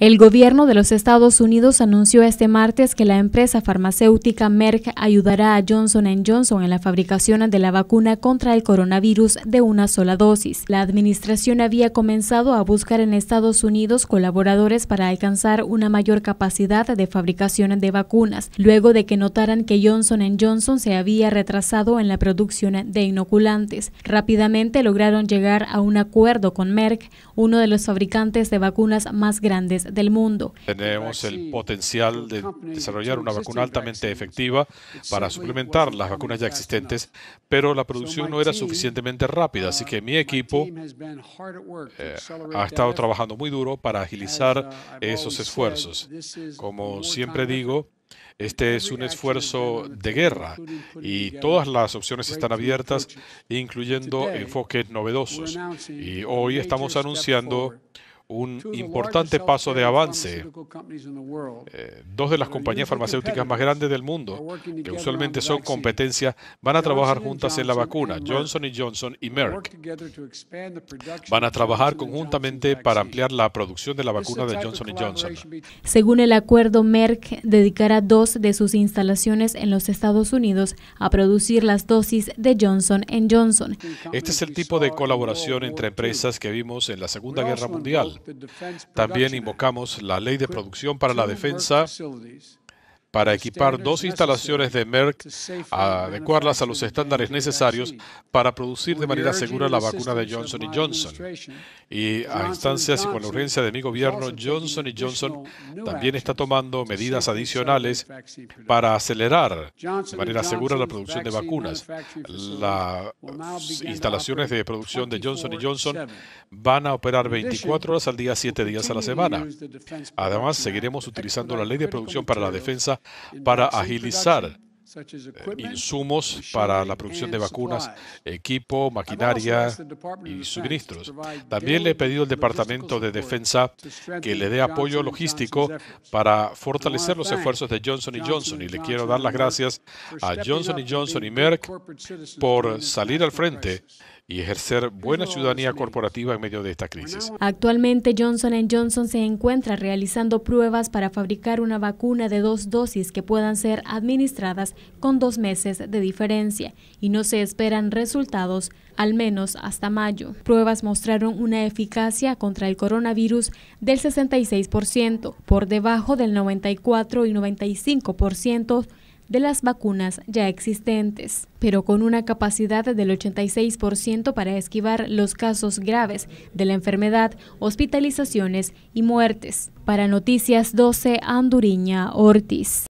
El gobierno de los Estados Unidos anunció este martes que la empresa farmacéutica Merck ayudará a Johnson Johnson en la fabricación de la vacuna contra el coronavirus de una sola dosis. La administración había comenzado a buscar en Estados Unidos colaboradores para alcanzar una mayor capacidad de fabricación de vacunas, luego de que notaran que Johnson Johnson se había retrasado en la producción de inoculantes. Rápidamente lograron llegar a un acuerdo con Merck, uno de los fabricantes de vacunas más grandes del mundo. Tenemos el potencial de desarrollar una vacuna altamente efectiva para suplementar las vacunas ya existentes, pero la producción no era suficientemente rápida, así que uh, mi equipo eh, ha estado trabajando muy duro para agilizar uh, esos esfuerzos. Como siempre digo, este es un esfuerzo de guerra y todas las opciones están abiertas, incluyendo enfoques novedosos. Y hoy estamos anunciando un importante paso de avance. Eh, dos de las compañías farmacéuticas más grandes del mundo, que usualmente son competencia, van a trabajar juntas en la vacuna, Johnson Johnson y Merck. Van a trabajar conjuntamente para ampliar la producción de la vacuna de Johnson Johnson. Según el acuerdo, Merck dedicará dos de sus instalaciones en los Estados Unidos a producir las dosis de Johnson Johnson. Este es el tipo de colaboración entre empresas que vimos en la Segunda Guerra Mundial. También invocamos la ley de producción para la defensa para equipar dos instalaciones de Merck, adecuarlas a los estándares necesarios para producir de manera segura la vacuna de Johnson Johnson. Y a instancias y con la urgencia de mi gobierno, Johnson Johnson también está tomando medidas adicionales para acelerar de manera segura la producción de vacunas. Las instalaciones de producción de Johnson Johnson van a operar 24 horas al día, 7 días a la semana. Además, seguiremos utilizando la ley de producción para la defensa para agilizar eh, insumos para la producción de vacunas, equipo, maquinaria y suministros. También le he pedido al Departamento de Defensa que le dé apoyo logístico para fortalecer los esfuerzos de Johnson Johnson. Y le quiero dar las gracias a Johnson Johnson y Merck por salir al frente y ejercer buena ciudadanía corporativa en medio de esta crisis. Actualmente Johnson Johnson se encuentra realizando pruebas para fabricar una vacuna de dos dosis que puedan ser administradas con dos meses de diferencia y no se esperan resultados al menos hasta mayo. Pruebas mostraron una eficacia contra el coronavirus del 66%, por debajo del 94 y 95% de las vacunas ya existentes, pero con una capacidad del 86% para esquivar los casos graves de la enfermedad, hospitalizaciones y muertes. Para Noticias 12, Anduriña Ortiz.